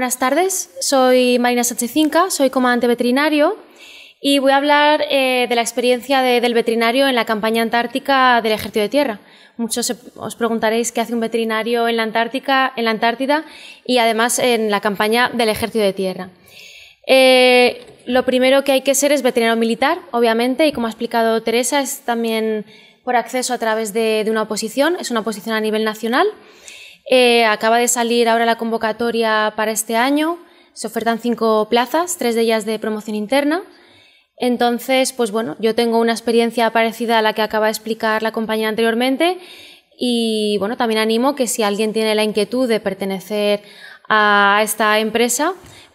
Buenas tardes, soy Marina Sánchez Inca, soy comandante veterinario y voy a hablar eh, de la experiencia del veterinario en la campaña antártica del ejército de tierra. Muchos os preguntaréis qué hace un veterinario en la, Antártica, en la Antártida y además en la campaña del ejército de tierra. Eh, lo primero que hay que ser es veterinario militar, obviamente, y como ha explicado Teresa, es también por acceso a través de una oposición, es una oposición a nivel nacional. Eh, acaba de salir ahora la convocatoria para este año. Se ofertan cinco plazas, tres de ellas de promoción interna. Entonces, pues bueno, yo tengo una experiencia parecida a la que acaba de explicar la compañía anteriormente y bueno, también animo que si alguien tiene la inquietud de pertenecer a esta empresa,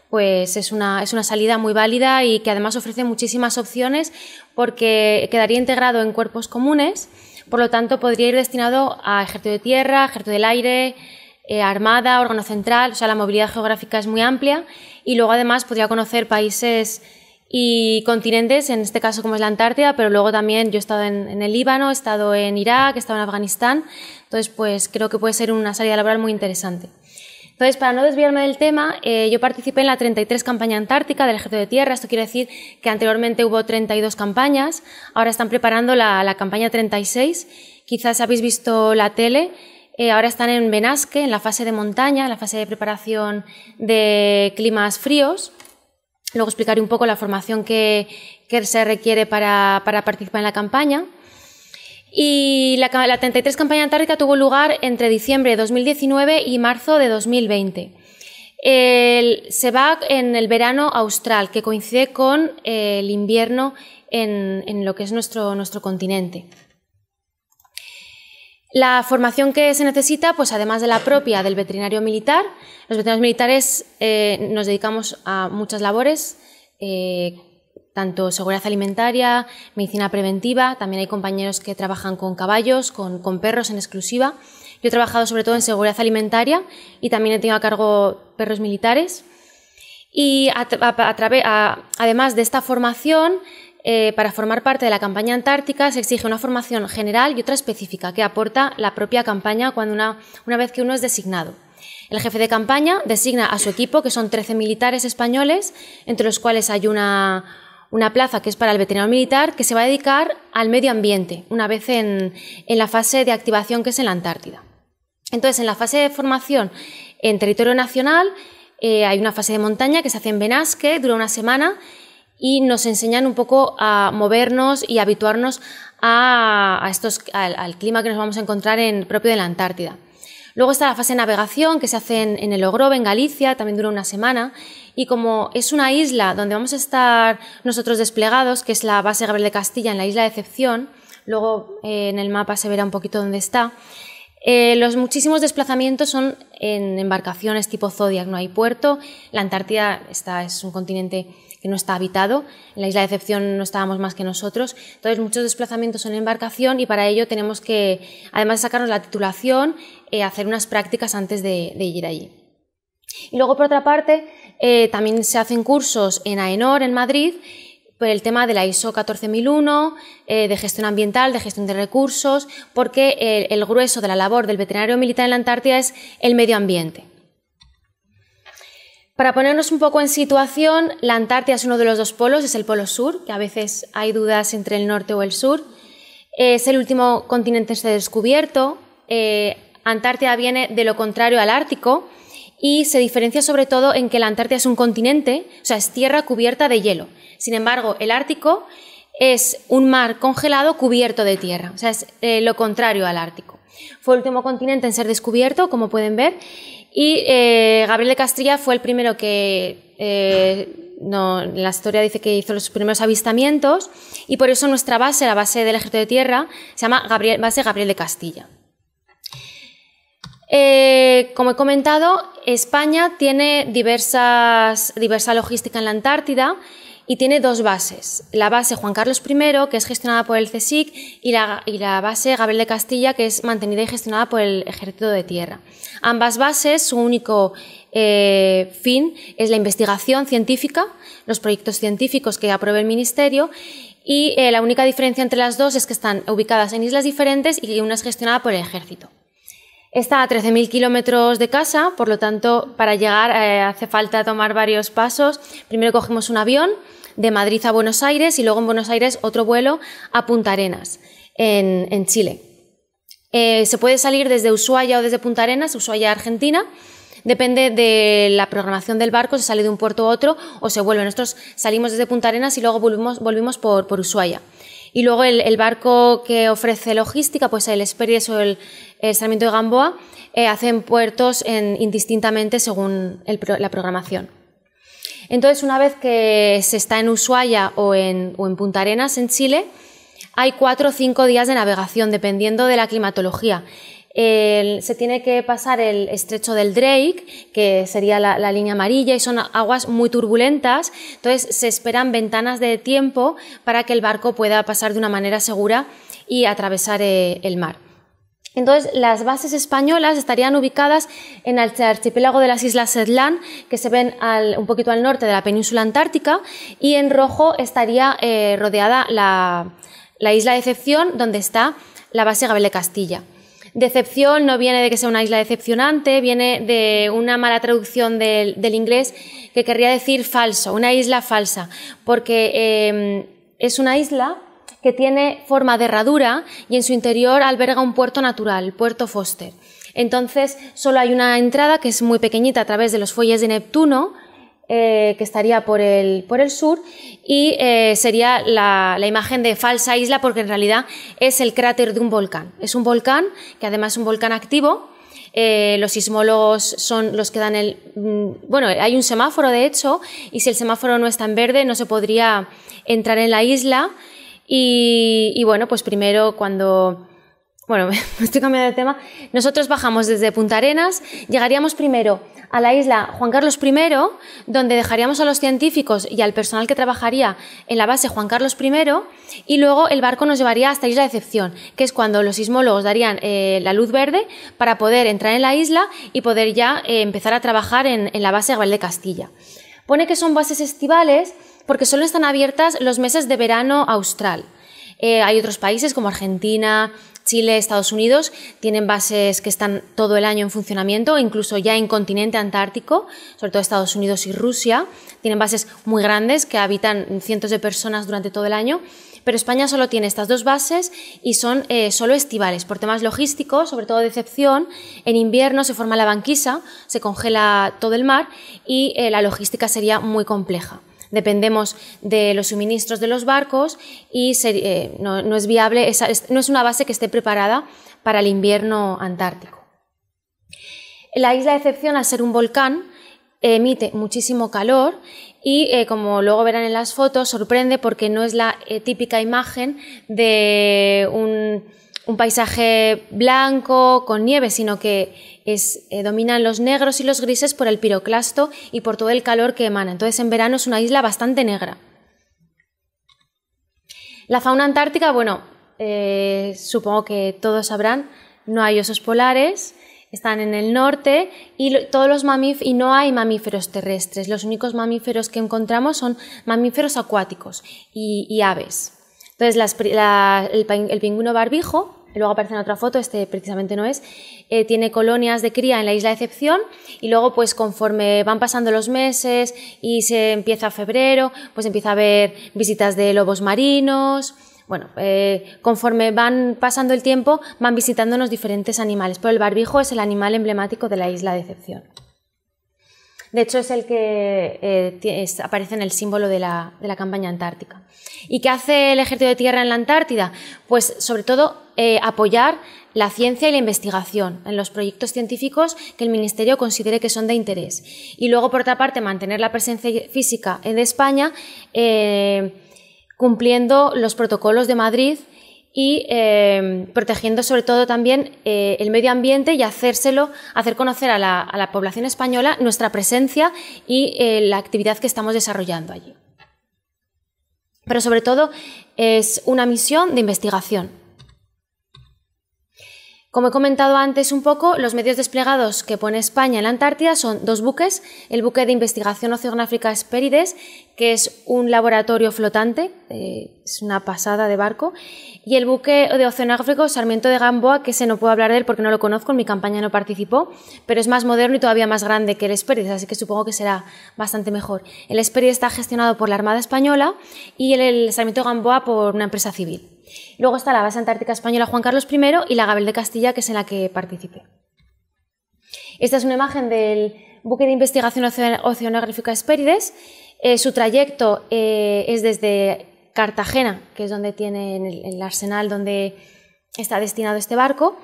pues es una salida muy válida y que además ofrece muchísimas opciones porque quedaría integrado en cuerpos comunes por lo tanto, podría ir destinado a ejército de tierra, ejército del aire, eh, armada, órgano central, o sea, la movilidad geográfica es muy amplia y luego además podría conocer países y continentes, en este caso como es la Antártida, pero luego también yo he estado en, en el Líbano, he estado en Irak, he estado en Afganistán, entonces pues creo que puede ser una salida laboral muy interesante. Entonces, para no desviarme del tema, eh, yo participé en la 33 campaña antártica del Ejército de Tierra. Esto quiere decir que anteriormente hubo 32 campañas, ahora están preparando la, campaña 36. Quizás habéis visto la tele. Eh, ahora están en Benasque, en la fase de montaña, en la fase de preparación de climas fríos. Luego explicaré un poco la formación que, se requiere para participar en la campaña. Y la, 33 campaña antártica tuvo lugar entre diciembre de 2019 y marzo de 2020. se va en el verano austral, que coincide con eh, el invierno en, lo que es nuestro, nuestro continente. La formación que se necesita, pues además de la propia del veterinario militar, los veterinarios militares eh, nos dedicamos a muchas labores eh, tanto seguridad alimentaria, medicina preventiva, también hay compañeros que trabajan con caballos, con, perros en exclusiva. Yo he trabajado sobre todo en seguridad alimentaria y también he tenido a cargo perros militares. Y a, través, además de esta formación, eh, para formar parte de la campaña antártica se exige una formación general y otra específica que aporta la propia campaña cuando una, una vez que uno es designado. El jefe de campaña designa a su equipo, que son 13 militares españoles, entre los cuales hay una, una plaza que es para el veterinario militar que se va a dedicar al medio ambiente, una vez en, la fase de activación que es en la Antártida. Entonces, en la fase de formación en territorio nacional eh, hay una fase de montaña que se hace en Benasque, dura una semana y nos enseñan un poco a movernos y habituarnos a, estos, al, al, clima que nos vamos a encontrar en, propio de la Antártida. Luego está la fase de navegación que se hace en, el Ogrove, en Galicia, también dura una semana. Y como es una isla donde vamos a estar nosotros desplegados, que es la base Gabriel de Castilla en la isla de Excepción, luego eh, en el mapa se verá un poquito dónde está. Eh, los muchísimos desplazamientos son en embarcaciones tipo Zodiac, no hay puerto. La Antártida está, es un continente que no está habitado. En la isla de Excepción no estábamos más que nosotros. Entonces, muchos desplazamientos son en embarcación y para ello tenemos que, además de sacarnos la titulación, eh, hacer unas prácticas antes de, ir allí. Y luego, por otra parte, eh, también se hacen cursos en AENOR, en Madrid, por el tema de la ISO 14001, eh, de gestión ambiental, de gestión de recursos, porque el grueso de la labor del veterinario militar en la Antártida es el medio ambiente. Para ponernos un poco en situación, la Antártida es uno de los dos polos, es el polo sur, que a veces hay dudas entre el norte o el sur. Es el último continente descubierto. Eh, Antártida viene de lo contrario al Ártico y se diferencia sobre todo en que la Antártida es un continente, o sea, es tierra cubierta de hielo. Sin embargo, el Ártico es un mar congelado cubierto de tierra, o sea, es eh, lo contrario al Ártico. Fue el último continente en ser descubierto, como pueden ver, y eh, Gabriel de Castilla fue el primero que, eh, la historia dice que hizo los primeros avistamientos y por eso nuestra base, la base del Ejército de Tierra, se llama Base Gabriel de Castilla. Eh, como he comentado, España tiene diversas, diversa logística en la Antártida y tiene dos bases. La base Juan Carlos I, que es gestionada por el CSIC, y la, base Gabriel de Castilla, que es mantenida y gestionada por el Ejército de Tierra. Ambas bases, su único eh, fin es la investigación científica, los proyectos científicos que apruebe el Ministerio, y eh, la única diferencia entre las dos es que están ubicadas en islas diferentes y una es gestionada por el Ejército. Está a 13.000 kilómetros de casa, por lo tanto, para llegar eh, hace falta tomar varios pasos. Primero cogemos un avión de Madrid a Buenos Aires y luego en Buenos Aires otro vuelo a Punta Arenas, en, Chile. Eh, se puede salir desde Ushuaia o desde Punta Arenas, Ushuaia, Argentina. Depende de la programación del barco, se sale de un puerto a otro o se vuelve. Nosotros salimos desde Punta Arenas y luego volvimos, por, por Ushuaia. Y luego el, barco que ofrece logística, pues el Express o el, el Sarmiento de Gamboa, eh, hacen puertos indistintamente según la programación. Entonces, una vez que se está en Ushuaia o en, Punta Arenas, en Chile, hay cuatro o cinco días de navegación, dependiendo de la climatología. se tiene que pasar el estrecho del Drake, que sería la, línea amarilla, y son aguas muy turbulentas. Entonces se esperan ventanas de tiempo para que el barco pueda pasar de una manera segura y atravesar eh, el mar. Entonces, las bases españolas estarían ubicadas en el archipiélago de las Islas Shetland, que se ven un poquito al norte de la península antártica, y en rojo estaría eh, rodeada la, isla Decepción, donde está la base Gabel de Castilla. Decepción no viene de que sea una isla decepcionante, viene de una mala traducción del, inglés que querría decir falso, una isla falsa, porque eh, es una isla que tiene forma de herradura y en su interior alberga un puerto natural, Puerto Foster. Entonces, solo hay una entrada que es muy pequeñita a través de los fuelles de Neptuno, eh, que estaría por el, por el sur, y eh, sería la, imagen de falsa isla, porque en realidad es el cráter de un volcán. Es un volcán, que además es un volcán activo. Eh, los sismólogos son los que dan el... Mm, bueno, hay un semáforo, de hecho, y si el semáforo no está en verde, no se podría entrar en la isla. Y, bueno, pues primero cuando... Bueno, estoy cambiando de tema. Nosotros bajamos desde Punta Arenas, llegaríamos primero a la isla Juan Carlos I, donde dejaríamos a los científicos y al personal que trabajaría en la base Juan Carlos I, y luego el barco nos llevaría hasta Isla de excepción, que es cuando los sismólogos darían eh, la luz verde para poder entrar en la isla y poder ya eh, empezar a trabajar en, la base de Castilla. Pone que son bases estivales porque solo están abiertas los meses de verano austral. Eh, hay otros países como Argentina, Chile, Estados Unidos, tienen bases que están todo el año en funcionamiento, incluso ya en continente antártico, sobre todo Estados Unidos y Rusia, tienen bases muy grandes que habitan cientos de personas durante todo el año, pero España solo tiene estas dos bases y son eh, solo estivales, por temas logísticos, sobre todo de excepción, en invierno se forma la banquisa, se congela todo el mar y eh, la logística sería muy compleja dependemos de los suministros de los barcos y eh, no, es viable, no es una base que esté preparada para el invierno antártico. La isla de Excepción, al ser un volcán, emite muchísimo calor y eh, como luego verán en las fotos, sorprende porque no es la eh, típica imagen de un un paisaje blanco con nieve, sino que eh, dominan los negros y los grises por el piroclasto y por todo el calor que emana. Entonces en verano es una isla bastante negra. La fauna antártica, bueno, eh, supongo que todos sabrán, no hay osos polares, están en el norte y todos los y no hay mamíferos terrestres. Los únicos mamíferos que encontramos son mamíferos acuáticos y, aves. Entonces, el, pingüino barbijo luego aparece en otra foto, este precisamente no es, eh, tiene colonias de cría en la isla de Excepción y luego pues conforme van pasando los meses y se empieza febrero, pues empieza a haber visitas de lobos marinos, bueno, eh, conforme van pasando el tiempo van visitándonos diferentes animales, pero el barbijo es el animal emblemático de la isla de Excepción. De hecho, es el que eh, aparece en el símbolo de la, campaña antártica. ¿Y qué hace el Ejército de Tierra en la Antártida? Pues sobre todo eh, apoyar la ciencia y la investigación en los proyectos científicos que el Ministerio considere que son de interés. Y luego, por otra parte, mantener la presencia física en España eh, cumpliendo los protocolos de Madrid y eh, protegiendo sobre todo también eh, el medio ambiente y hacérselo, hacer conocer a la, población española nuestra presencia y eh, la actividad que estamos desarrollando allí. Pero sobre todo es una misión de investigación, como he comentado antes un poco, los medios desplegados que pone España en la Antártida son dos buques, el buque de investigación oceanográfica Esperides, que es un laboratorio flotante, eh, es una pasada de barco, y el buque de oceanográfico Sarmiento de Gamboa, que se no puedo hablar de él porque no lo conozco, en mi campaña no participó, pero es más moderno y todavía más grande que el Esperides, así que supongo que será bastante mejor. El Esperides está gestionado por la Armada Española y el Sarmiento de Gamboa por una empresa civil. Luego está la base antártica española Juan Carlos I y la Gabel de Castilla, que es en la que participé. Esta es una imagen del buque de investigación oceanográfica Espérides. Eh, su trayecto eh, es desde Cartagena, que es donde tiene el, arsenal donde está destinado este barco,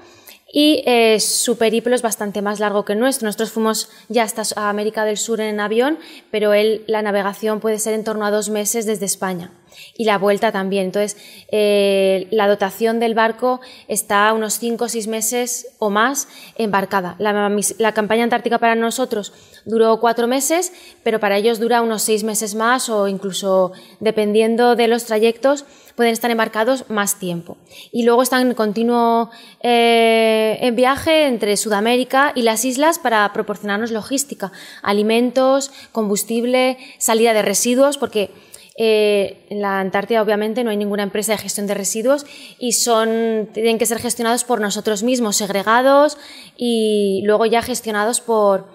y eh, su periplo es bastante más largo que el nuestro. Nosotros fuimos ya hasta América del Sur en avión, pero él, la navegación puede ser en torno a dos meses desde España y la vuelta también. Entonces, eh, la dotación del barco está unos 5 o 6 meses o más embarcada. La, campaña antártica para nosotros duró 4 meses, pero para ellos dura unos 6 meses más o incluso, dependiendo de los trayectos, pueden estar embarcados más tiempo. Y luego están en continuo eh, en viaje entre Sudamérica y las islas para proporcionarnos logística, alimentos, combustible, salida de residuos, porque eh, en la Antártida, obviamente, no hay ninguna empresa de gestión de residuos y son, tienen que ser gestionados por nosotros mismos, segregados y luego ya gestionados por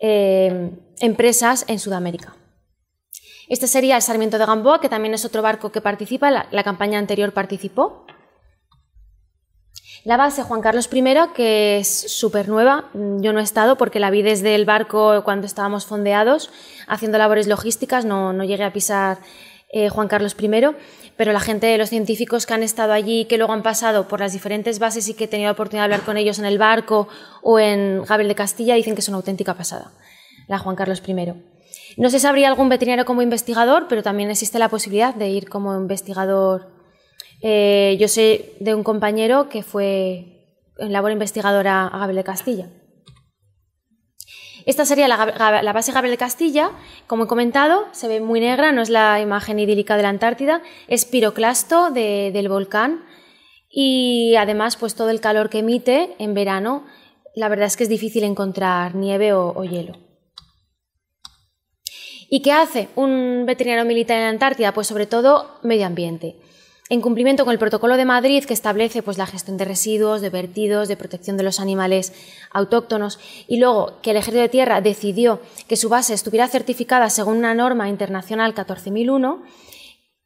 eh, empresas en Sudamérica. Este sería el Sarmiento de Gamboa, que también es otro barco que participa, la campaña anterior participó. La base Juan Carlos I, que es súper nueva, mm, yo no he estado porque la vi desde el barco cuando estábamos fondeados, haciendo labores logísticas, no, llegué a pisar eh, Juan Carlos I, pero la gente, los científicos que han estado allí, que luego han pasado por las diferentes bases y que he tenido la oportunidad de hablar con ellos en el barco o en Gabriel de Castilla, dicen que es una auténtica pasada, la Juan Carlos I. No sé si habría algún veterinario como investigador, pero también existe la posibilidad de ir como investigador eh, yo sé de un compañero que fue en labor investigadora a Gabriel de Castilla. Esta sería la, base Gabriel Castilla. Como he comentado, se ve muy negra, no es la imagen idílica de la Antártida, es piroclasto del volcán y además pues todo el calor que emite en verano, la verdad es que es difícil encontrar nieve o hielo. ¿Y qué hace un veterinario militar en la Antártida? Pues sobre todo medio ambiente en cumplimiento con el protocolo de Madrid que establece pues, la gestión de residuos, de vertidos, de protección de los animales autóctonos y luego que el Ejército de Tierra decidió que su base estuviera certificada según una norma internacional 14001,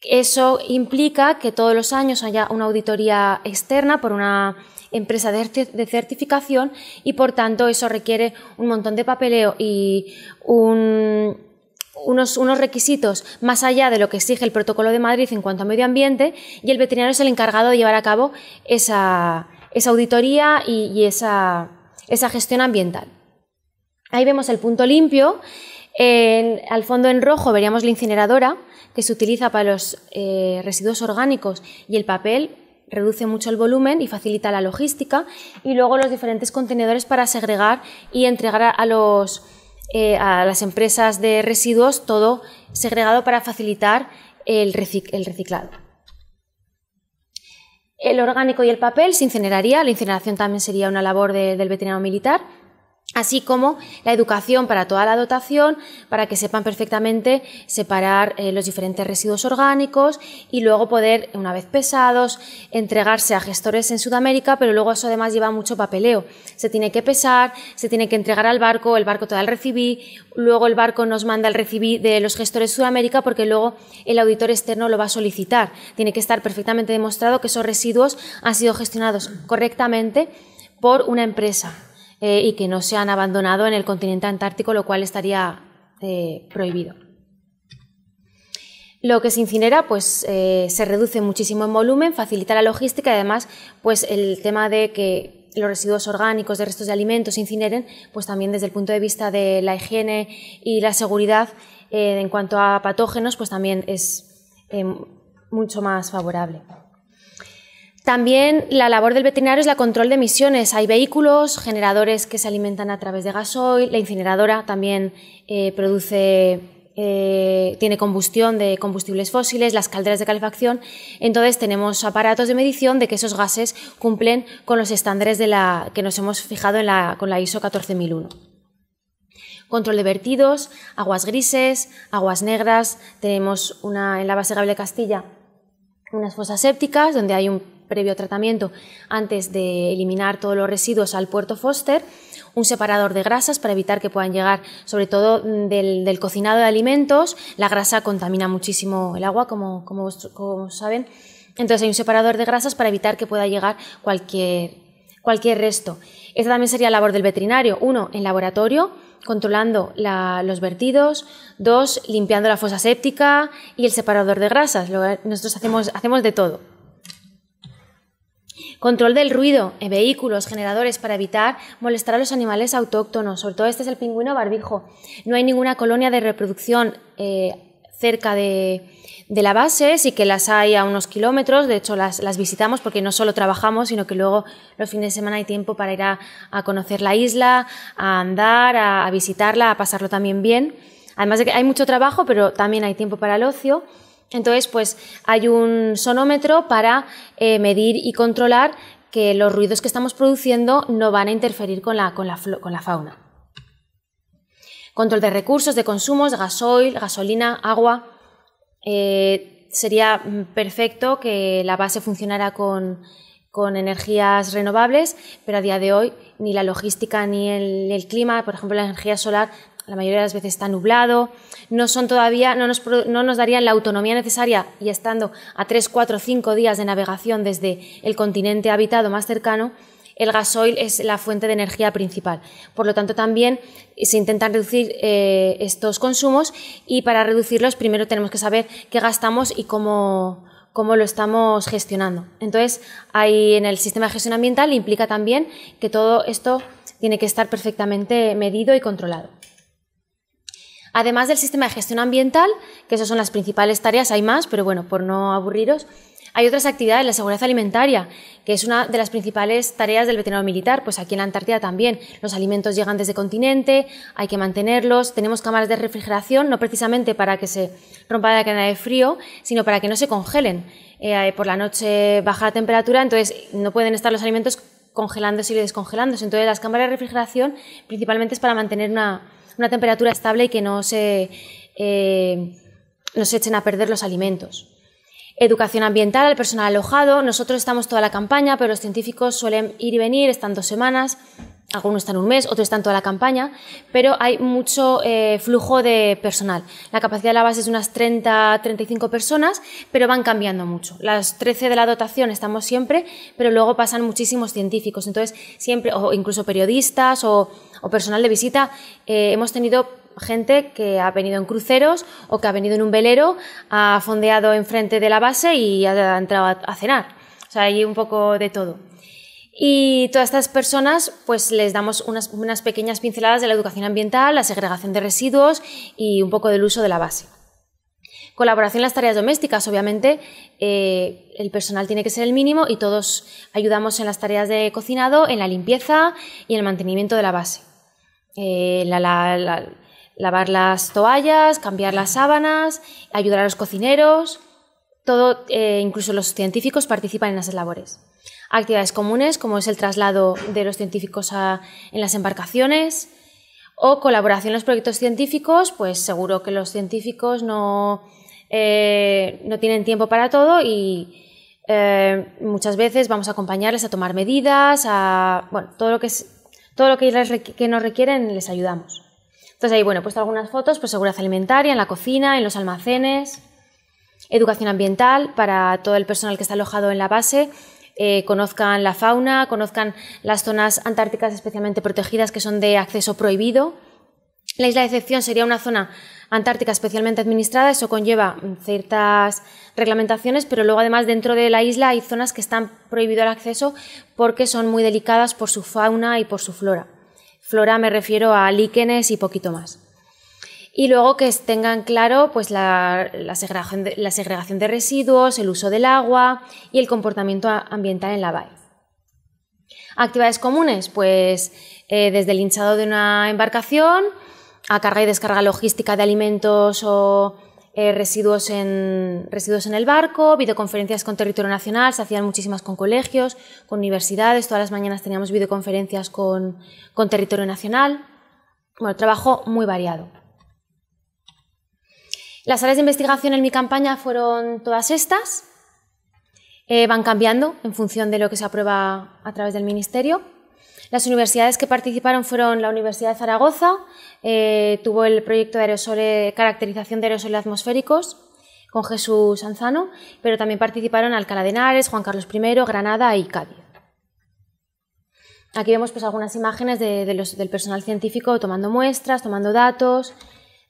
eso implica que todos los años haya una auditoría externa por una empresa de certificación y por tanto eso requiere un montón de papeleo y un unos, requisitos más allá de lo que exige el protocolo de Madrid en cuanto a medio ambiente y el veterinario es el encargado de llevar a cabo esa, auditoría y, esa, esa gestión ambiental. Ahí vemos el punto limpio. al fondo en rojo veríamos la incineradora que se utiliza para los eh, residuos orgánicos y el papel reduce mucho el volumen y facilita la logística y luego los diferentes contenedores para segregar y entregar a los eh, a las empresas de residuos todo segregado para facilitar el, reciclado. El orgánico y el papel se incineraría, la incineración también sería una labor del veterinario militar así como la educación para toda la dotación, para que sepan perfectamente separar eh, los diferentes residuos orgánicos y luego poder, una vez pesados, entregarse a gestores en Sudamérica, pero luego eso además lleva mucho papeleo. Se tiene que pesar, se tiene que entregar al barco, el barco te da el recibí, luego el barco nos manda el recibí de los gestores de Sudamérica porque luego el auditor externo lo va a solicitar. Tiene que estar perfectamente demostrado que esos residuos han sido gestionados correctamente por una empresa. Eh, y que no se han abandonado en el continente antártico, lo cual estaría eh, prohibido. Lo que se incinera pues, eh, se reduce muchísimo en volumen, facilita la logística y además pues, el tema de que los residuos orgánicos de restos de alimentos se incineren, pues también desde el punto de vista de la higiene y la seguridad en cuanto a patógenos, pues también es mucho más favorable. También la labor del veterinario es la control de emisiones. Hay vehículos, generadores que se alimentan a través de gasoil, la incineradora también eh, produce, eh, tiene combustión de combustibles fósiles, las calderas de calefacción. Entonces tenemos aparatos de medición de que esos gases cumplen con los estándares que nos hemos fijado con la ISO 14001 control de vertidos, aguas grises, aguas negras. Tenemos en la base Gable Castilla unas fosas sépticas donde hay un previo tratamiento antes de eliminar todos los residuos al puerto Foster, un separador de grasas para evitar que puedan llegar, sobre todo mm, del, cocinado de alimentos. La grasa contamina muchísimo el agua, como, como, saben. Entonces hay un separador de grasas para evitar que pueda llegar cualquier, cualquier resto. Esta también sería la labor del veterinario. Uno, en laboratorio, controlando los vertidos. Dos, limpiando la fosa séptica y el separador de grasas. Nosotros hacemos, hacemos de todo. Control del ruido vehículos, generadores para evitar molestar a los animales autóctonos. Sobre todo este es el pingüino barbijo. No hay ninguna colonia de reproducción eh, cerca de, la base, sí que las hay a unos kilómetros, de hecho las, visitamos porque no solo trabajamos, sino que luego los fines de semana hay tiempo para ir a, conocer la isla, a andar, a, a visitarla, a pasarlo también bien. Además de que hay mucho trabajo, pero también hay tiempo para el ocio. Entonces, pues hay un sonómetro para eh, medir y controlar que los ruidos que estamos produciendo no van a interferir con la, fauna. Control de recursos, de consumos, gasoil, gasolina, agua. Eh, sería mm, perfecto que la base funcionara con, energías renovables, pero a día de hoy ni la logística ni el clima, por ejemplo, la energía solar, la mayoría de las veces está nublado, no son todavía, no nos, darían la autonomía necesaria y estando a 3, 4, 5 días de navegación desde el continente habitado más cercano, el gasoil es la fuente de energía principal. Por lo tanto, también se intentan reducir eh, estos consumos y para reducirlos primero tenemos que saber qué gastamos y cómo, cómo lo estamos gestionando. Entonces, ahí en el sistema de gestión ambiental implica también que todo esto tiene que estar perfectamente medido y controlado. Además del sistema de gestión ambiental, que esas son las principales tareas, hay más, pero bueno, por no aburriros, hay otras actividades, la seguridad alimentaria, que es una de las principales tareas del veterinario militar, pues aquí en la Antártida también. Los alimentos llegan desde el continente, hay que mantenerlos, tenemos cámaras de refrigeración, no precisamente para que se rompa la cadena de frío, sino para que no se congelen. Eh, por la noche baja la temperatura, entonces no pueden estar los alimentos congelándose y descongelándose. Entonces las cámaras de refrigeración principalmente es para mantener una, una temperatura estable y que eh, no se, echen a perder los alimentos. Educación ambiental al personal alojado. Nosotros estamos toda la campaña, pero los científicos suelen ir y venir, están dos semanas. Algunos están un mes, otros están toda la campaña, pero hay mucho eh, flujo de personal. La capacidad de la base es de unas 30-35 personas, pero van cambiando mucho. Las 13 de la dotación estamos siempre, pero luego pasan muchísimos científicos, entonces siempre, o incluso periodistas o, personal de visita. Eh, hemos tenido gente que ha venido en cruceros o que ha venido en un velero, ha fondeado enfrente de la base y ha entrado a cenar. O sea, hay un poco de todo. Y todas estas personas pues les damos unas, pequeñas pinceladas de la educación ambiental, la segregación de residuos y un poco del uso de la base. Colaboración en las tareas domésticas, obviamente, eh, el personal tiene que ser el mínimo y todos ayudamos en las tareas de cocinado, en la limpieza y en el mantenimiento de la base. Eh, lavar las toallas, cambiar las sábanas, ayudar a los cocineros, todo, eh, incluso los científicos participan en esas labores actividades comunes, como es el traslado de los científicos en las embarcaciones, o colaboración en los proyectos científicos, pues seguro que los científicos no, eh, no tienen tiempo para todo y eh, muchas veces vamos a acompañarles a tomar medidas, a bueno, todo lo que es, todo lo que, nos requieren les ayudamos. Entonces ahí bueno, he puesto algunas fotos, pues seguridad alimentaria en la cocina, en los almacenes, educación ambiental para todo el personal que está alojado en la base eh, conozcan la fauna, conozcan las zonas antárticas especialmente protegidas que son de acceso prohibido. La isla de excepción sería una zona antártica especialmente administrada, eso conlleva ciertas reglamentaciones, pero luego además dentro de la isla hay zonas que están prohibido el acceso porque son muy delicadas por su fauna y por su flora. Flora me refiero a líquenes y poquito más y luego que tengan claro pues, la, segregación de, residuos, el uso del agua y el comportamiento ambiental en la bahía. Actividades comunes, pues eh, desde el hinchado de una embarcación a carga y descarga logística de alimentos o eh, residuos, en, residuos en el barco, videoconferencias con territorio nacional, se hacían muchísimas con colegios, con universidades, todas las mañanas teníamos videoconferencias con, con territorio nacional. Bueno, trabajo muy variado. Las áreas de investigación en mi campaña fueron todas estas. Eh, van cambiando en función de lo que se aprueba a través del Ministerio. Las universidades que participaron fueron la Universidad de Zaragoza, eh, tuvo el proyecto de caracterización de aerosoles atmosféricos con Jesús Anzano, pero también participaron Alcalá de Henares, Juan Carlos I, Granada y Cádiz. Aquí vemos pues, algunas imágenes del personal científico tomando muestras, tomando datos,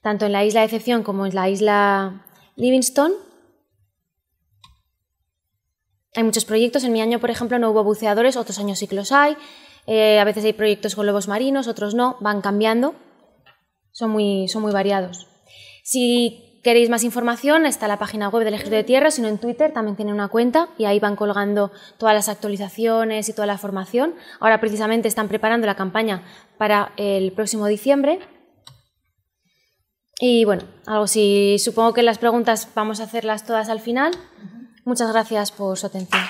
tanto en la isla de Decepción como en la isla Livingston. Hay muchos proyectos. En mi año, por ejemplo, no hubo buceadores, otros años sí que los hay. Eh, a veces hay proyectos con lobos marinos, otros no, van cambiando. Son muy, son muy variados. Si queréis más información, está la página web del Ejército de Tierra, sino en Twitter también tienen una cuenta y ahí van colgando todas las actualizaciones y toda la formación. Ahora precisamente están preparando la campaña para el próximo diciembre y bueno, algo si Supongo que las preguntas vamos a hacerlas todas al final. Muchas gracias por su atención.